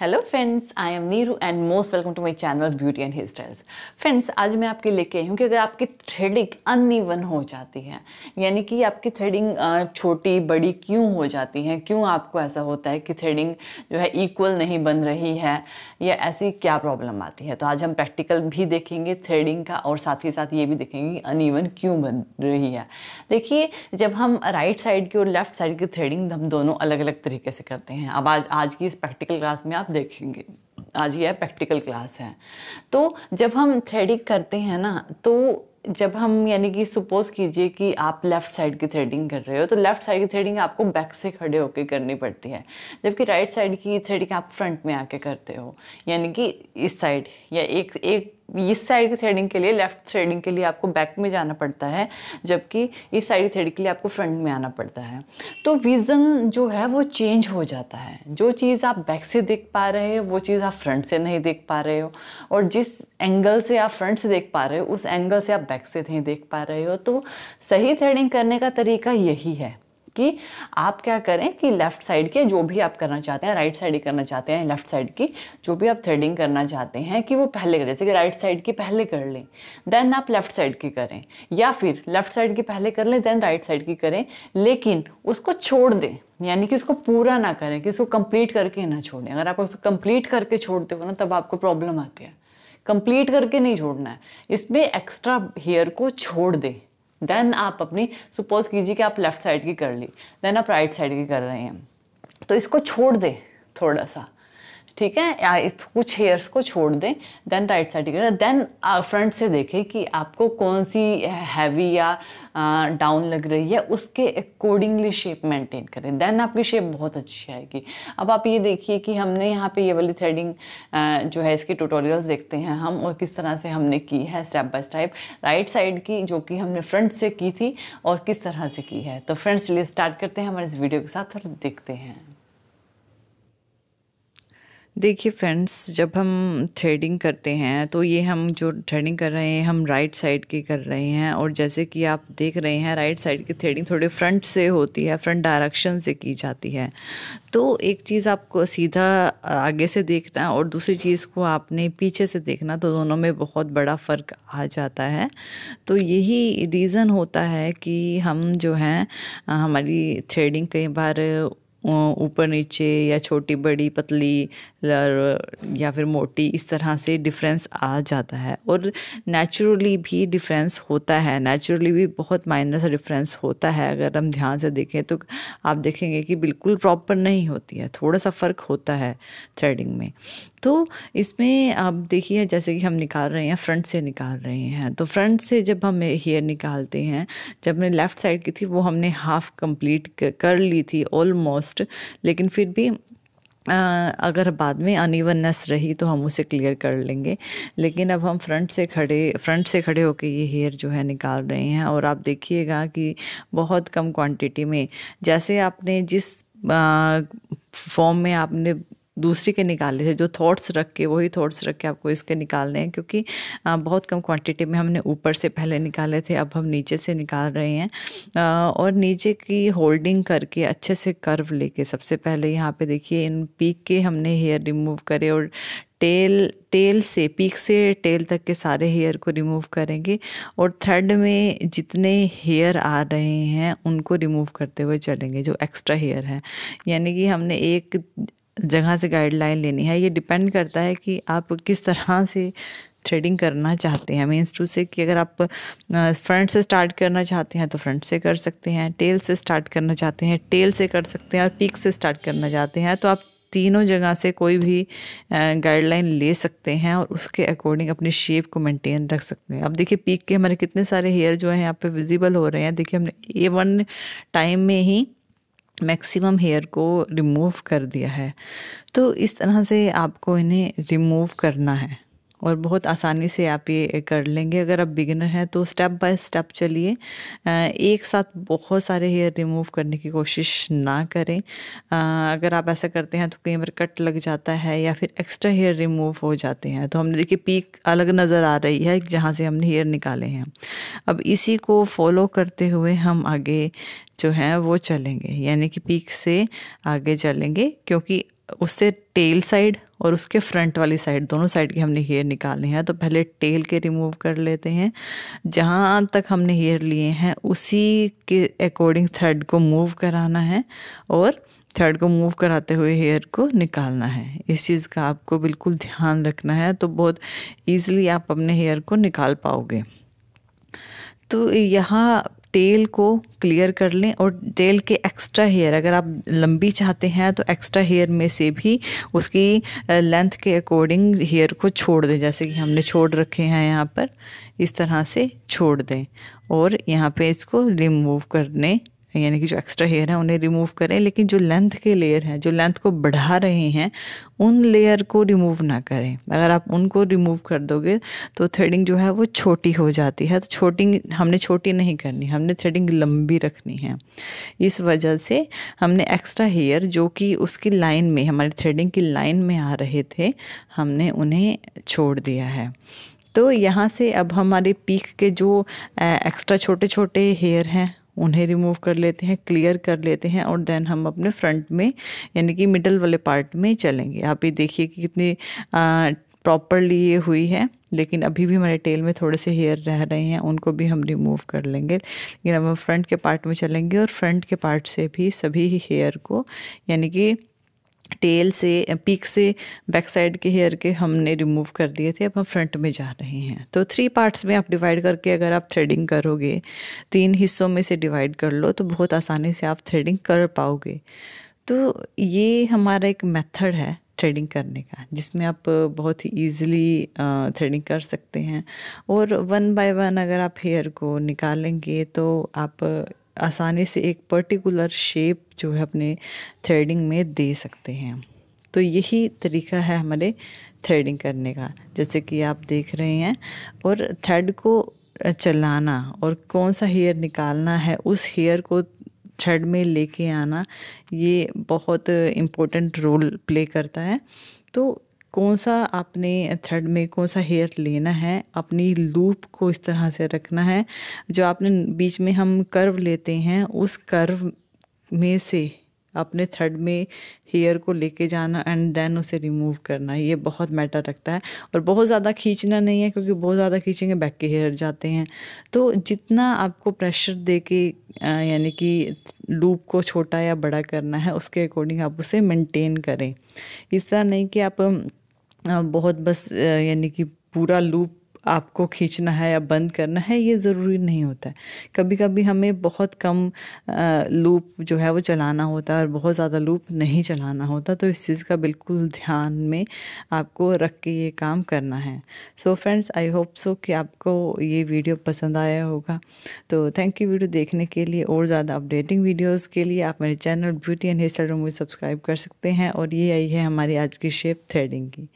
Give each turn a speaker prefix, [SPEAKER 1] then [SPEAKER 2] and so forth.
[SPEAKER 1] hello friends I am Neeru and most welcome to my channel beauty and hair styles friends आज मैं आपके लेके आई हूँ कि अगर आपकी थ्रेडिंग अनइवन हो जाती है यानी कि आपकी थ्रेडिंग छोटी बड़ी क्यों हो जाती है क्यों आपको ऐसा होता है कि थ्रेडिंग जो है इक्वल नहीं बन रही है या ऐसी क्या प्रॉब्लम आती है तो आज हम प्रैक्टिकल भी देखेंगे थ्रेडिंग का और साथ ही साथ ये भी देखेंगे ईवन क्यों बन रही है देखिए जब हम राइट साइड की और लेफ्ट साइड की थ्रेडिंग हम दोनों अलग अलग तरीके से करते हैं अब आज आज की इस प्रैक्टिकल क्लास में आप देखेंगे आज ये प्रैक्टिकल क्लास है तो जब हम थ्रेडिंग करते हैं ना तो जब हम यानी कि सपोज कीजिए कि आप लेफ़्ट साइड की थ्रेडिंग कर रहे हो तो लेफ़्ट साइड की थ्रेडिंग आपको बैक से खड़े होकर करनी पड़ती है जबकि राइट साइड की थ्रेडिंग आप फ्रंट में आके करते हो यानी कि इस साइड या एक एक इस साइड की थ्रेडिंग के लिए लेफ्ट थ्रेडिंग के लिए आपको बैक में जाना पड़ता है जबकि इस साइड की थ्रेडिंग के लिए आपको फ्रंट में आना पड़ता है तो विज़न जो है वो चेंज हो जाता है जो चीज़ आप बैक से देख पा रहे हो वो चीज़ आप फ्रंट से नहीं देख पा रहे हो और जिस एंगल से आप फ्रंट से देख पा रहे हो उस एंगल से आप बैक से नहीं देख पा रहे हो तो सही थ्रेडिंग करने का तरीका यही है कि आप क्या करें कि लेफ़्ट साइड के जो भी आप करना चाहते हैं राइट साइड ही करना चाहते हैं लेफ़्ट साइड की जो भी आप थ्रेडिंग करना चाहते हैं कि वो पहले करें जैसे कि राइट साइड की पहले कर लें देन आप लेफ़्ट साइड की करें या फिर लेफ़्ट साइड की पहले कर लें देन राइट साइड की करें लेकिन उसको छोड़ दें यानी कि उसको पूरा ना करें कि उसको कंप्लीट करके ना छोड़ें अगर आप उसको कंप्लीट करके छोड़ते हो ना तब आपको प्रॉब्लम आती है कंप्लीट करके नहीं छोड़ना है इसमें एक्स्ट्रा हेयर को छोड़ दें देन आप अपनी सपोज कीजिए कि आप लेफ़्ट साइड की कर ली देन आप राइट साइड की कर रहे हैं तो इसको छोड़ दें थोड़ा सा ठीक है या कुछ हेयर्स को छोड़ दें देन राइट साइड की देन फ्रंट से देखें कि आपको कौन सी हैवी uh, या डाउन uh, लग रही है उसके अकॉर्डिंगली शेप मेंटेन करें देन आपकी शेप बहुत अच्छी आएगी अब आप ये देखिए कि हमने यहाँ पे ये वाली थ्रेडिंग uh, जो है इसकी ट्यूटोरियल्स देखते हैं हम और किस तरह से हमने की है step by step right side की जो कि हमने फ्रंट से की थी और किस तरह से की है तो फ्रेंड्स चलिए स्टार्ट करते हैं हमारे इस वीडियो के साथ और देखते हैं
[SPEAKER 2] देखिए फ्रेंड्स जब हम थ्रेडिंग करते हैं तो ये हम जो थ्रेडिंग कर रहे हैं हम राइट साइड की कर रहे हैं और जैसे कि आप देख रहे हैं राइट साइड की थ्रेडिंग थोड़े फ्रंट से होती है फ्रंट डायरेक्शन से की जाती है तो एक चीज़ आपको सीधा आगे से देखना है और दूसरी चीज़ को आपने पीछे से देखना तो दोनों में बहुत बड़ा फ़र्क आ जाता है तो यही रीज़न होता है कि हम जो हैं हमारी थ्रेडिंग कई बार ऊपर नीचे या छोटी बड़ी पतली या फिर मोटी इस तरह से डिफरेंस आ जाता है और नेचुरली भी डिफरेंस होता है नेचुरली भी बहुत माइनर सा डिफरेंस होता है अगर हम ध्यान से देखें तो आप देखेंगे कि बिल्कुल प्रॉपर नहीं होती है थोड़ा सा फ़र्क होता है थ्रेडिंग में तो इसमें आप देखिए जैसे कि हम निकाल रहे हैं फ्रंट से निकाल रहे हैं तो फ्रंट से जब हम हेयर निकालते हैं जब हमने लेफ़्ट साइड की थी वो हमने हाफ़ कंप्लीट कर ली थी ऑलमोस्ट फर्स्ट लेकिन फिर भी अगर बाद में अनइवननेस रही तो हम उसे क्लियर कर लेंगे लेकिन अब हम फ्रंट से खड़े फ्रंट से खड़े होकर ये हेयर जो है निकाल रहे हैं और आप देखिएगा कि बहुत कम क्वांटिटी में जैसे आपने जिस फॉर्म में आपने दूसरी के निकाले थे जो थॉट्स रख के वही थॉट्स रख के आपको इसके निकालने हैं क्योंकि बहुत कम क्वांटिटी में हमने ऊपर से पहले निकाले थे अब हम नीचे से निकाल रहे हैं और नीचे की होल्डिंग करके अच्छे से कर्व लेके सबसे पहले यहाँ पे देखिए इन पीक के हमने हेयर रिमूव करे और टेल टेल से पीक से टेल तक के सारे हेयर को रिमूव करेंगे और थ्रेड में जितने हेयर आ रहे हैं उनको रिमूव करते हुए चलेंगे जो एक्स्ट्रा हेयर हैं यानी कि हमने एक जगह से गाइडलाइन लेनी है ये डिपेंड करता है कि आप किस तरह से थ्रेडिंग करना चाहते हैं मीन्स टू से कि अगर आप फ्रंट से स्टार्ट करना चाहते हैं तो फ्रंट से कर सकते हैं टेल से स्टार्ट करना चाहते हैं टेल से कर सकते हैं और पीक से स्टार्ट करना चाहते हैं तो आप तीनों जगह से कोई भी गाइडलाइन ले सकते हैं और उसके अकॉर्डिंग अपनी शेप को मेंटेन रख सकते हैं अब देखिए पीक के हमारे कितने सारे हेयर जो हैं यहाँ पे विजिबल हो रहे हैं देखिए हमने ए वन टाइम में ही मैक्सिमम हेयर को रिमूव कर दिया है तो इस तरह से आपको इन्हें रिमूव करना है और बहुत आसानी से आप ये कर लेंगे अगर आप बिगिनर हैं तो स्टेप बाय स्टेप चलिए एक साथ बहुत सारे हेयर रिमूव करने की कोशिश ना करें अगर आप ऐसा करते हैं तो कई बार कट लग जाता है या फिर एक्स्ट्रा हेयर रिमूव हो जाते हैं तो हमने देखिए पीक अलग नज़र आ रही है जहाँ से हमने हेयर निकाले हैं अब इसी को फॉलो करते हुए हम आगे जो है वो चलेंगे यानी कि पीक से आगे चलेंगे क्योंकि उससे टेल साइड और उसके फ्रंट वाली साइड दोनों साइड के हमने हेयर निकाले हैं तो पहले टेल के रिमूव कर लेते हैं जहाँ तक हमने हेयर लिए हैं उसी के अकॉर्डिंग थ्रेड को मूव कराना है और थ्रेड को मूव कराते हुए हेयर को निकालना है इस चीज़ का आपको बिल्कुल ध्यान रखना है तो बहुत ईजिली आप अपने हेयर को निकाल पाओगे तो यहाँ टेल को क्लियर कर लें और टेल के एक्स्ट्रा हेयर अगर आप लंबी चाहते हैं तो एक्स्ट्रा हेयर में से भी उसकी लेंथ के अकॉर्डिंग हेयर को छोड़ दें जैसे कि हमने छोड़ रखे हैं यहाँ पर इस तरह से छोड़ दें और यहाँ पे इसको रिमूव करने यानी कि जो एक्स्ट्रा हेयर है उन्हें रिमूव करें लेकिन जो लेंथ के लेयर हैं जो लेंथ को बढ़ा रहे हैं उन लेयर को रिमूव ना करें अगर आप उनको रिमूव कर दोगे तो थ्रेडिंग जो है वो छोटी हो जाती है तो छोटी हमने छोटी नहीं करनी हमने थ्रेडिंग लंबी रखनी है इस वजह से हमने एक्स्ट्रा हेयर जो कि उसकी लाइन में हमारे थ्रेडिंग की लाइन में आ रहे थे हमने उन्हें छोड़ दिया है तो यहाँ से अब हमारे पीक के जो एक्स्ट्रा छोटे छोटे हेयर हैं उन्हें रिमूव कर लेते हैं क्लियर कर लेते हैं और देन हम अपने फ्रंट में यानी कि मिडल वाले पार्ट में चलेंगे आप ये देखिए कि कितनी प्रॉपरली ये हुई है लेकिन अभी भी हमारे टेल में थोड़े से हेयर रह रहे हैं उनको भी हम रिमूव कर लेंगे लेकिन अब हम फ्रंट के पार्ट में चलेंगे और फ्रंट के पार्ट से भी सभी हेयर को यानी कि टेल से पीक से बैक साइड के हेयर के हमने रिमूव कर दिए थे अब हम फ्रंट में जा रहे हैं तो थ्री पार्ट्स में आप डिवाइड करके अगर आप थ्रेडिंग करोगे तीन हिस्सों में से डिवाइड कर लो तो बहुत आसानी से आप थ्रेडिंग कर पाओगे तो ये हमारा एक मेथड है थ्रेडिंग करने का जिसमें आप बहुत ही ईजिली थ्रेडिंग कर सकते हैं और वन बाय वन अगर आप हेयर को निकालेंगे तो आप आसानी से एक पर्टिकुलर शेप जो है अपने थ्रेडिंग में दे सकते हैं तो यही तरीका है हमारे थ्रेडिंग करने का जैसे कि आप देख रहे हैं और थ्रेड को चलाना और कौन सा हेयर निकालना है उस हेयर को थ्रेड में लेके आना ये बहुत इम्पोर्टेंट रोल प्ले करता है तो कौन सा आपने थ्रेड में कौन सा हेयर लेना है अपनी लूप को इस तरह से रखना है जो आपने बीच में हम कर्व लेते हैं उस कर्व में से अपने थ्रेड में हेयर को लेके जाना एंड देन उसे रिमूव करना ये बहुत मैटर रखता है और बहुत ज़्यादा खींचना नहीं है क्योंकि बहुत ज़्यादा खींचेंगे बैक के हेयर जाते हैं तो जितना आपको प्रेशर दे के यानी कि लूप को छोटा या बड़ा करना है उसके अकॉर्डिंग आप उसे मेंटेन करें इस तरह नहीं कि आप बहुत बस यानी कि पूरा लूप आपको खींचना है या बंद करना है ये ज़रूरी नहीं होता है कभी कभी हमें बहुत कम लूप जो है वो चलाना होता है और बहुत ज़्यादा लूप नहीं चलाना होता तो इस चीज़ का बिल्कुल ध्यान में आपको रख के ये काम करना है so friends I hope so कि आपको ये वीडियो पसंद आया होगा तो थैंक यू वीडियो देखने के लिए और ज़्यादा अपडेटिंग वीडियोज़ के लिए आप मेरे channel beauty and hair style में सब्सक्राइब कर सकते हैं और ये आई है हमारी आज की शेप थ्रेडिंग की